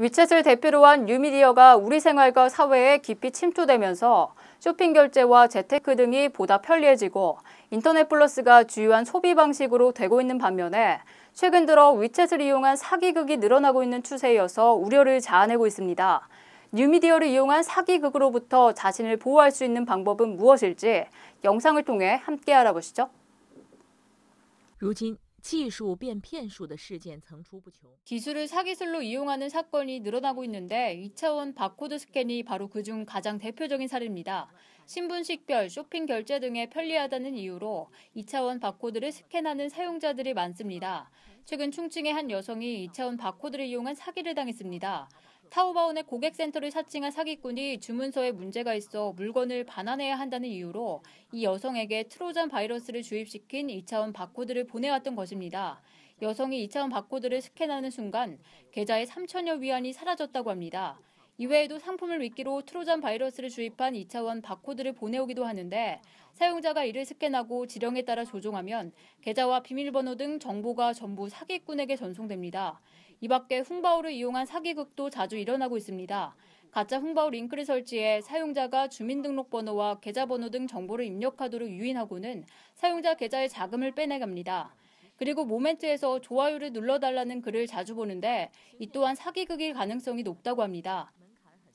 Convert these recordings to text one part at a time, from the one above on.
위챗을 대표로 한 뉴미디어가 우리 생활과 사회에 깊이 침투되면서 쇼핑 결제와 재테크 등이 보다 편리해지고 인터넷 플러스가 주요한 소비 방식으로 되고 있는 반면에 최근 들어 위챗을 이용한 사기극이 늘어나고 있는 추세여서 우려를 자아내고 있습니다. 뉴미디어를 이용한 사기극으로부터 자신을 보호할 수 있는 방법은 무엇일지 영상을 통해 함께 알아보시죠. 如今 기술을 사기술로 이용하는 사건이 늘어나고 있는데 2차원 바코드 스캔이 바로 그 중 가장 대표적인 사례입니다. 신분식별, 쇼핑 결제 등에 편리하다는 이유로 2차원 바코드를 스캔하는 사용자들이 많습니다. 최근 충칭의 한 여성이 2차원 바코드를 이용한 사기를 당했습니다. 타오바온의 고객센터를 사칭한 사기꾼이 주문서에 문제가 있어 물건을 반환해야 한다는 이유로 이 여성에게 트로잔 바이러스를 주입시킨 2차원 바코드를 보내왔던 것입니다. 여성이 2차원 바코드를 스캔하는 순간 계좌에 3천여 위안이 사라졌다고 합니다. 이외에도 상품을 위키로 트로잔 바이러스를 주입한 2차원 바코드를 보내오기도 하는데 사용자가 이를 스캔하고 지령에 따라 조종하면 계좌와 비밀번호 등 정보가 전부 사기꾼에게 전송됩니다. 이 밖에 훔바오를 이용한 사기극도 자주 일어나고 있습니다. 가짜 훔바오 링크를 설치해 사용자가 주민등록번호와 계좌번호 등 정보를 입력하도록 유인하고는 사용자 계좌에 자금을 빼내갑니다. 그리고 모멘트에서 좋아요를 눌러달라는 글을 자주 보는데 이 또한 사기극일 가능성이 높다고 합니다.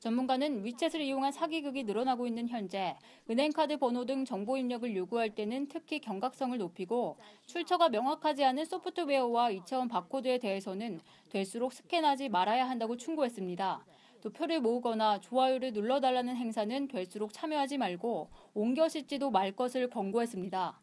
전문가는 위챗을 이용한 사기극이 늘어나고 있는 현재 은행카드 번호 등 정보 입력을 요구할 때는 특히 경각성을 높이고 출처가 명확하지 않은 소프트웨어와 2차원 바코드에 대해서는 될수록 스캔하지 말아야 한다고 충고했습니다. 또 표를 모으거나 좋아요를 눌러달라는 행사는 될수록 참여하지 말고 옮겨 씻지도 말 것을 권고했습니다.